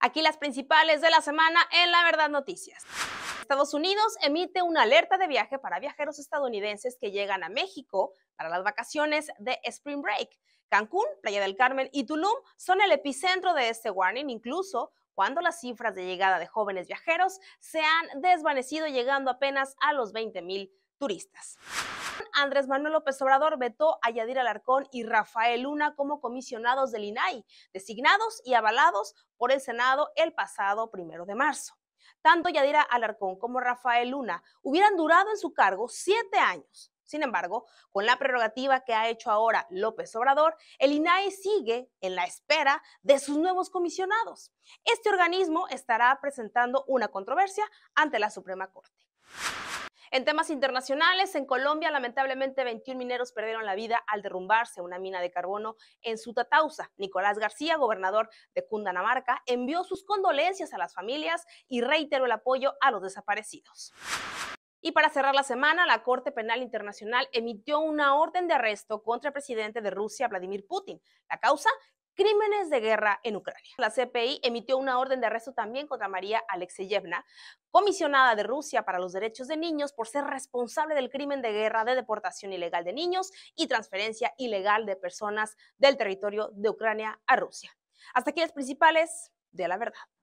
Aquí las principales de la semana en La Verdad Noticias. Estados Unidos emite una alerta de viaje para viajeros estadounidenses que llegan a México para las vacaciones de Spring Break. Cancún, Playa del Carmen y Tulum son el epicentro de este warning, incluso cuando las cifras de llegada de jóvenes viajeros se han desvanecido llegando apenas a los 20 mil turistas. Andrés Manuel López Obrador vetó a Yadira Alarcón y Rafael Luna como comisionados del INAI, designados y avalados por el Senado el pasado primero de marzo. Tanto Yadira Alarcón como Rafael Luna hubieran durado en su cargo siete años. Sin embargo, con la prerrogativa que ha hecho ahora López Obrador, el INAI sigue en la espera de sus nuevos comisionados. Este organismo estará presentando una controversia ante la Suprema Corte. En temas internacionales, en Colombia, lamentablemente 21 mineros perdieron la vida al derrumbarse una mina de carbono en Sutatausa. Nicolás García, gobernador de Cundanamarca, envió sus condolencias a las familias y reiteró el apoyo a los desaparecidos. Y para cerrar la semana, la Corte Penal Internacional emitió una orden de arresto contra el presidente de Rusia, Vladimir Putin. La causa, crímenes de guerra en Ucrania. La CPI emitió una orden de arresto también contra María Alexeyevna, comisionada de Rusia para los derechos de niños, por ser responsable del crimen de guerra de deportación ilegal de niños y transferencia ilegal de personas del territorio de Ucrania a Rusia. Hasta aquí las principales de la verdad.